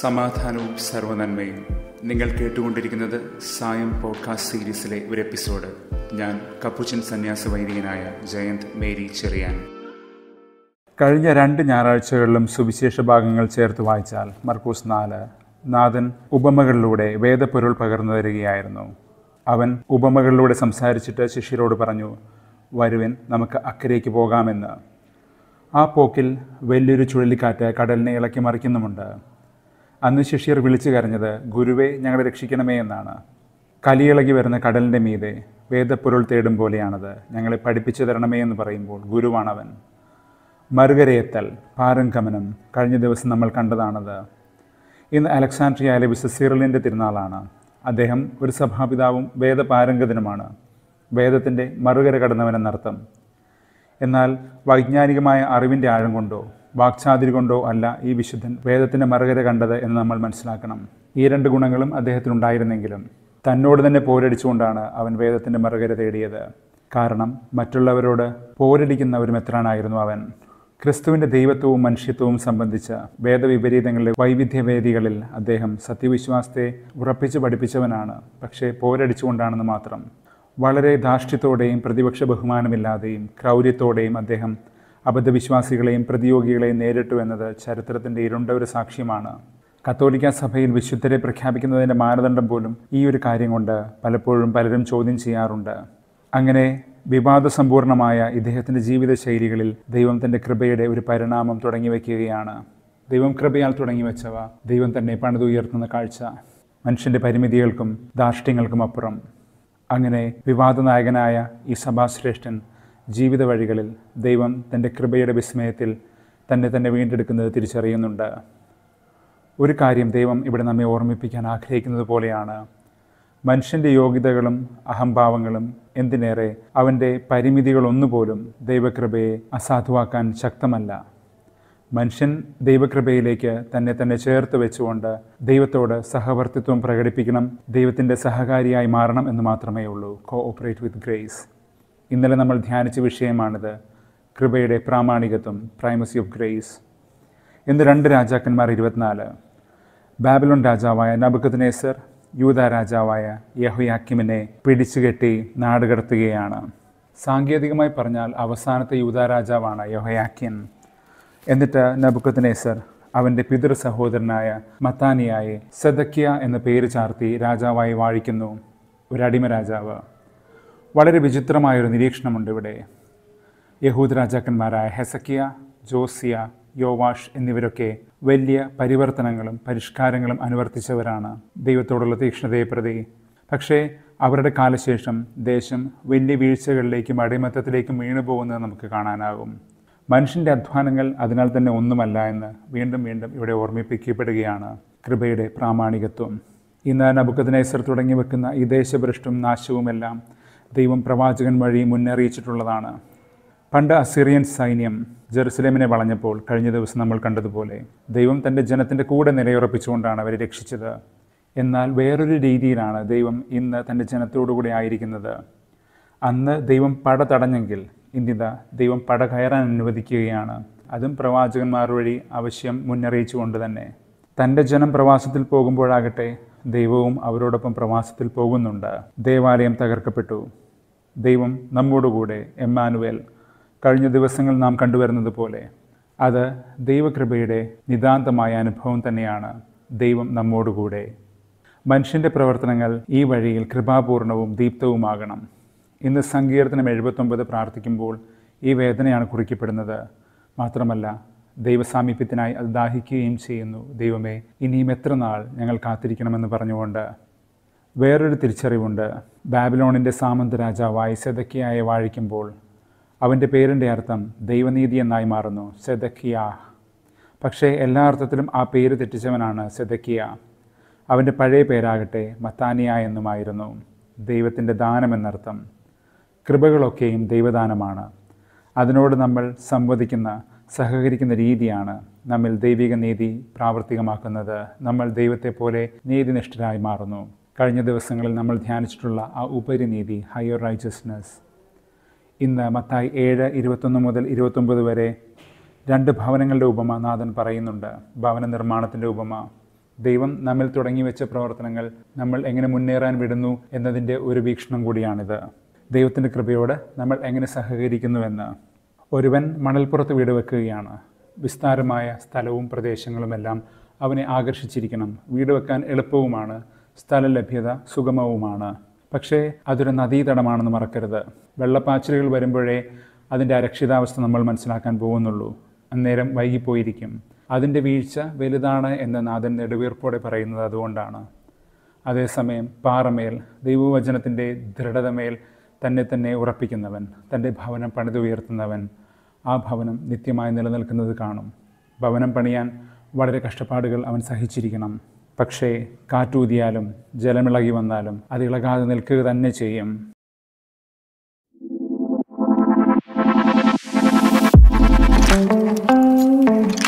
സമാധാനവും സർവനന്മയും നിങ്ങൾ കേട്ടുകൊണ്ടിരിക്കുന്നത് സായം പോഡ്കാസ്റ്റ് സീരീസിലെ ഒരു എപ്പിസോഡ് ഞാൻ കപ്പുച്ചൻ സന്യാസ വൈദികനായ ജയന്ത് മേരി ചെറിയാൻ കഴിഞ്ഞ രണ്ട് ഞായറാഴ്ചകളിലും സുവിശേഷ ഭാഗങ്ങൾ ചേർത്ത് വായിച്ചാൽ മർക്കൂസ് നാല് നാഥൻ ഉപമകളിലൂടെ വേദപ്പൊരുൾ പകർന്നു തരികയായിരുന്നു അവൻ ഉപമകളിലൂടെ സംസാരിച്ചിട്ട് ശിഷ്യരോട് പറഞ്ഞു വരുവൻ നമുക്ക് അക്കരയ്ക്ക് പോകാമെന്ന് ആ പോക്കിൽ വലിയൊരു ചുഴലിക്കാറ്റ് കടലിനെ ഇളക്കി മറിക്കുന്നുമുണ്ട് അന്ന് ശിഷ്യർ വിളിച്ചു കരഞ്ഞത് ഗുരുവെ ഞങ്ങളെ രക്ഷിക്കണമേ എന്നാണ് കലിയിളകി വരുന്ന കടലിൻ്റെ മീതെ വേദപ്പൊരുൾ തേടും പോലെയാണത് ഞങ്ങളെ പഠിപ്പിച്ചു തരണമേ എന്ന് പറയുമ്പോൾ ഗുരുവാണവൻ മറുകരയെത്തൽ പാരംഗമനം കഴിഞ്ഞ ദിവസം നമ്മൾ കണ്ടതാണത് ഇന്ന് അലക്സാണ്ട്രിയയിലെ വിശ സിറിലിൻ്റെ തിരുനാളാണ് അദ്ദേഹം ഒരു സഭാപിതാവും വേദപാരംഗതനുമാണ് വേദത്തിൻ്റെ മറുകര കടന്നവനെന്നർത്ഥം എന്നാൽ വൈജ്ഞാനികമായ അറിവിൻ്റെ ആഴം കൊണ്ടോ വാക്ചാതിരി കൊണ്ടോ അല്ല ഈ വിശുദ്ധൻ വേദത്തിൻ്റെ മറുകര കണ്ടത് എന്ന് നമ്മൾ മനസ്സിലാക്കണം ഈ രണ്ട് ഗുണങ്ങളും അദ്ദേഹത്തിനുണ്ടായിരുന്നെങ്കിലും തന്നോട് തന്നെ പോരടിച്ചുകൊണ്ടാണ് അവൻ വേദത്തിൻ്റെ മറുകര തേടിയത് കാരണം മറ്റുള്ളവരോട് പോരടിക്കുന്ന ഒരു മെത്രാനായിരുന്നു അവൻ ക്രിസ്തുവിൻ്റെ ദൈവത്വവും മനുഷ്യത്വവും സംബന്ധിച്ച വേദവിപരീതങ്ങളിലെ വൈവിധ്യവേദികളിൽ അദ്ദേഹം സത്യവിശ്വാസത്തെ ഉറപ്പിച്ച് പഠിപ്പിച്ചവനാണ് പക്ഷേ പോരടിച്ചുകൊണ്ടാണെന്ന് മാത്രം വളരെ ധാർഷ്ട്യത്തോടെയും പ്രതിപക്ഷ ബഹുമാനമില്ലാതെയും ക്രൗര്യത്തോടെയും അദ്ദേഹം അബദ്ധവിശ്വാസികളെയും പ്രതിയോഗികളെയും നേരിട്ടു എന്നത് ചരിത്രത്തിൻ്റെ ഇരുണ്ട ഒരു സാക്ഷ്യമാണ് കത്തോലിക്ക സഭയിൽ വിശുദ്ധരെ പ്രഖ്യാപിക്കുന്നതിൻ്റെ മാനദണ്ഡം പോലും ഈ ഒരു കാര്യം കൊണ്ട് പലപ്പോഴും പലരും ചോദ്യം ചെയ്യാറുണ്ട് അങ്ങനെ വിവാദസമ്പൂർണമായ ഇദ്ദേഹത്തിൻ്റെ ജീവിതശൈലികളിൽ ദൈവം തൻ്റെ കൃപയുടെ ഒരു പരിണാമം തുടങ്ങി വയ്ക്കുകയാണ് ദൈവം കൃപയാൽ തുടങ്ങി വെച്ചവ ദൈവം തന്നെ പണിതുയർത്തുന്ന കാഴ്ച മനുഷ്യൻ്റെ പരിമിതികൾക്കും ദാർഷ്ട്യങ്ങൾക്കും അപ്പുറം അങ്ങനെ വിവാദ നായകനായ ഈ സഭാശ്രേഷ്ഠൻ ജീവിത വഴികളിൽ ദൈവം തൻ്റെ കൃപയുടെ വിസ്മയത്തിൽ തന്നെ തന്നെ വീണ്ടെടുക്കുന്നത് തിരിച്ചറിയുന്നുണ്ട് ഒരു കാര്യം ദൈവം ഇവിടെ നമ്മെ ഓർമ്മിപ്പിക്കാൻ ആഗ്രഹിക്കുന്നത് പോലെയാണ് മനുഷ്യൻ്റെ യോഗ്യതകളും അഹംഭാവങ്ങളും എന്തിനേറെ അവൻ്റെ പരിമിതികളൊന്നുപോലും ദൈവകൃപയെ അസാധുവാക്കാൻ ശക്തമല്ല മനുഷ്യൻ ദൈവകൃപയിലേക്ക് തന്നെ തന്നെ ചേർത്ത് വെച്ചുകൊണ്ട് ദൈവത്തോട് സഹവർത്തിത്വം പ്രകടിപ്പിക്കണം ദൈവത്തിൻ്റെ സഹകാരിയായി മാറണം എന്ന് മാത്രമേ ഉള്ളൂ കോ ഓപ്പറേറ്റ് വിത്ത് ഗ്രേസ് ഇന്നലെ നമ്മൾ ധ്യാനിച്ച വിഷയമാണിത് കൃപയുടെ പ്രാമാണികത്വം പ്രൈമസി ഓഫ് ഗ്രേസ് എന്ന് രണ്ട് രാജാക്കന്മാർ ഇരുപത്തിനാല് ബാബിലോൺ രാജാവായ നബുക്കത്തിനേസർ യൂത രാജാവായ യഹുയാക്കിമിനെ പിടിച്ചുകെട്ടി നാടുകടത്തുകയാണ് കടത്തുകയാണ് സാങ്കേതികമായി പറഞ്ഞാൽ അവസാനത്തെ യൂത രാജാവാണ് യഹയാക്കിൻ എന്നിട്ട് നബുക്കത്തിനേസർ അവൻ്റെ പിതൃ സഹോദരനായ മത്താനിയായി സദക്കിയ എന്ന പേര് ചാർത്തി രാജാവായി വാഴിക്കുന്നു ഒരടിമ രാജാവ് വളരെ വിചിത്രമായൊരു നിരീക്ഷണമുണ്ട് ഇവിടെ യഹൂദ് രാജാക്കന്മാരായ ഹെസക്കിയ ജോസിയ യോവാഷ് എന്നിവരൊക്കെ വലിയ പരിവർത്തനങ്ങളും പരിഷ്കാരങ്ങളും അനുവർത്തിച്ചവരാണ് ദൈവത്തോടുള്ള തീക്ഷ്ണതയെ പ്രതി പക്ഷേ അവരുടെ കാലശേഷം ദേശം വലിയ വീഴ്ചകളിലേക്കും അടിമത്തത്തിലേക്കും വീണുപോകുന്നത് നമുക്ക് കാണാനാകും മനുഷ്യൻ്റെ അധ്വാനങ്ങൾ അതിനാൽ തന്നെ ഒന്നുമല്ല എന്ന് വീണ്ടും വീണ്ടും ഇവിടെ ഓർമ്മിപ്പിക്കപ്പെടുകയാണ് കൃപയുടെ പ്രാമാണികത്വം ഇന്ന് നബുക്കത്തിനേസർ തുടങ്ങി വെക്കുന്ന ഈ ദേശഭ്രഷ്ടും നാശവുമെല്ലാം ദൈവം പ്രവാചകൻ വഴി മുന്നറിയിച്ചിട്ടുള്ളതാണ് പണ്ട് അസീറിയൻ സൈന്യം ജെറുസലേമിനെ വളഞ്ഞപ്പോൾ കഴിഞ്ഞ ദിവസം നമ്മൾ കണ്ടതുപോലെ ദൈവം തൻ്റെ ജനത്തിൻ്റെ കൂടെ നിലയുറപ്പിച്ചുകൊണ്ടാണ് അവരെ രക്ഷിച്ചത് എന്നാൽ വേറൊരു രീതിയിലാണ് ദൈവം ഇന്ന് തൻ്റെ ജനത്തോടുകൂടി ആയിരിക്കുന്നത് അന്ന് ദൈവം പട തടഞ്ഞെങ്കിൽ ഇന്നിത ദൈവം പട കയറാൻ അനുവദിക്കുകയാണ് അതും പ്രവാചകന്മാർ വഴി ആവശ്യം മുന്നറിയിച്ചുകൊണ്ട് തന്നെ തൻ്റെ ജനം പ്രവാസത്തിൽ പോകുമ്പോഴാകട്ടെ ദൈവവും അവരോടൊപ്പം പ്രവാസത്തിൽ പോകുന്നുണ്ട് ദേവാലയം തകർക്കപ്പെട്ടു ദൈവം നമ്മോടുകൂടെ എമ്മാനുവേൽ കഴിഞ്ഞ ദിവസങ്ങൾ നാം കണ്ടുവരുന്നത് പോലെ അത് ദൈവകൃപയുടെ നിതാന്തമായ അനുഭവം തന്നെയാണ് ദൈവം നമ്മോടുകൂടെ മനുഷ്യൻ്റെ പ്രവർത്തനങ്ങൾ ഈ വഴിയിൽ കൃപാപൂർണവും ദീപ്തവുമാകണം ഇന്ന് സങ്കീർത്തനം എഴുപത്തൊമ്പത് പ്രാർത്ഥിക്കുമ്പോൾ ഈ വേദനയാണ് കുറിക്കപ്പെടുന്നത് മാത്രമല്ല ദൈവസാമീപ്യത്തിനായി അത് ദാഹിക്കുകയും ചെയ്യുന്നു ദൈവമേ ഇനിയും എത്ര നാൾ ഞങ്ങൾ കാത്തിരിക്കണമെന്ന് പറഞ്ഞുകൊണ്ട് വേറൊരു തിരിച്ചറിവുണ്ട് ബാബിലോണിൻ്റെ സാമന്ത രാജാവായി സെതക്കിയായെ വാഴിക്കുമ്പോൾ അവൻ്റെ പേരിൻ്റെ അർത്ഥം ദൈവനീതി എന്നായി മാറുന്നു സെതക്കിയ പക്ഷേ എല്ലാ അർത്ഥത്തിലും ആ പേര് തെറ്റിച്ചവനാണ് സെതക്കിയ അവൻ്റെ പഴയ പേരാകട്ടെ മത്താനിയ എന്നുമായിരുന്നു ദൈവത്തിൻ്റെ ദാനം എന്നർത്ഥം കൃപകളൊക്കെയും ദൈവദാനമാണ് അതിനോട് നമ്മൾ സംവദിക്കുന്ന സഹകരിക്കുന്ന രീതിയാണ് നമ്മിൽ ദൈവിക നീതി പ്രാവർത്തികമാക്കുന്നത് നമ്മൾ ദൈവത്തെ പോലെ നീതിനിഷ്ഠരായി മാറുന്നു കഴിഞ്ഞ ദിവസങ്ങളിൽ നമ്മൾ ധ്യാനിച്ചിട്ടുള്ള ആ ഉപരിനീതി ഹയർ റൈച്ചസ്നെസ് ഇന്ന് മത്തായി ഏഴ് ഇരുപത്തൊന്ന് മുതൽ ഇരുപത്തൊമ്പത് വരെ രണ്ട് ഭവനങ്ങളുടെ ഉപമ നാഥൻ പറയുന്നുണ്ട് ഭവന നിർമ്മാണത്തിൻ്റെ ഉപമ ദൈവം നമ്മിൽ തുടങ്ങി വെച്ച പ്രവർത്തനങ്ങൾ നമ്മൾ എങ്ങനെ മുന്നേറാൻ വിടുന്നു എന്നതിൻ്റെ ഒരു വീക്ഷണം കൂടിയാണിത് ദൈവത്തിൻ്റെ കൃപയോട് നമ്മൾ എങ്ങനെ സഹകരിക്കുന്നുവെന്ന് ഒരുവൻ മണൽപ്പുറത്ത് വീട് വെക്കുകയാണ് വിസ്താരമായ സ്ഥലവും പ്രദേശങ്ങളുമെല്ലാം അവനെ ആകർഷിച്ചിരിക്കണം വീട് വെക്കാൻ എളുപ്പവുമാണ് സ്ഥല ലഭ്യത സുഗമവുമാണ് പക്ഷേ അതൊരു നദീതടമാണെന്ന് മറക്കരുത് വെള്ളപ്പാച്ചിലുകൾ വരുമ്പോഴേ അതിൻ്റെ അരക്ഷിതാവസ്ഥ നമ്മൾ മനസ്സിലാക്കാൻ പോകുന്നുള്ളൂ അന്നേരം വൈകിപ്പോയിരിക്കും അതിൻ്റെ വീഴ്ച വലുതാണ് എന്ന് നാഥൻ നെടുവീർപ്പോടെ പറയുന്നത് അതുകൊണ്ടാണ് അതേസമയം പാറമേൽ ദൈവവചനത്തിൻ്റെ ദൃഢതമേൽ തന്നെ തന്നെ ഉറപ്പിക്കുന്നവൻ തൻ്റെ ഭവനം പണിതുയർത്തുന്നവൻ ആ ഭവനം നിത്യമായി നിലനിൽക്കുന്നത് കാണും ഭവനം പണിയാൻ വളരെ കഷ്ടപ്പാടുകൾ അവൻ സഹിച്ചിരിക്കണം പക്ഷേ കാറ്റൂതിയാലും ജലമിളകി വന്നാലും അത് ഇളകാതെ നിൽക്കുക തന്നെ ചെയ്യും Thank you.